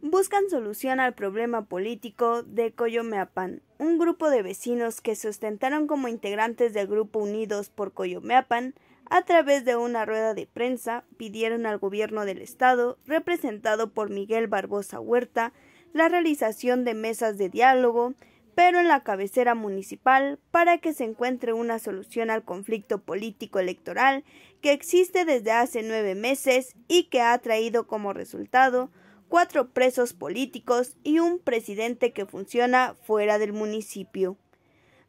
buscan solución al problema político de Coyomeapan, un grupo de vecinos que se ostentaron como integrantes del grupo Unidos por Coyomeapan, a través de una rueda de prensa pidieron al gobierno del estado, representado por Miguel Barbosa Huerta, la realización de mesas de diálogo, pero en la cabecera municipal para que se encuentre una solución al conflicto político electoral que existe desde hace nueve meses y que ha traído como resultado cuatro presos políticos y un presidente que funciona fuera del municipio.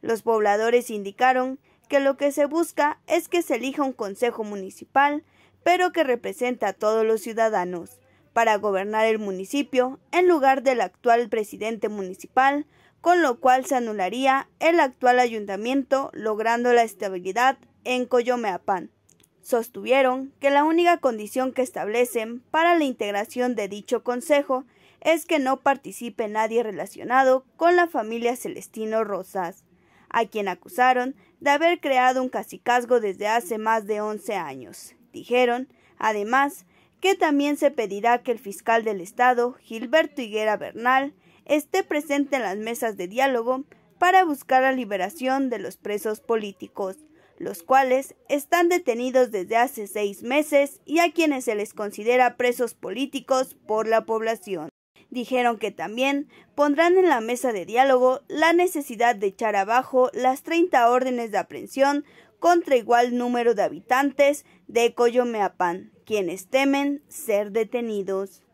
Los pobladores indicaron que lo que se busca es que se elija un consejo municipal, pero que representa a todos los ciudadanos, para gobernar el municipio en lugar del actual presidente municipal, con lo cual se anularía el actual ayuntamiento, logrando la estabilidad en Coyomeapán. Sostuvieron que la única condición que establecen para la integración de dicho consejo es que no participe nadie relacionado con la familia Celestino Rosas, a quien acusaron de haber creado un casicazgo desde hace más de 11 años. Dijeron, además, que también se pedirá que el fiscal del Estado, Gilberto Higuera Bernal, esté presente en las mesas de diálogo para buscar la liberación de los presos políticos los cuales están detenidos desde hace seis meses y a quienes se les considera presos políticos por la población. Dijeron que también pondrán en la mesa de diálogo la necesidad de echar abajo las 30 órdenes de aprehensión contra igual número de habitantes de Coyomeapán, quienes temen ser detenidos.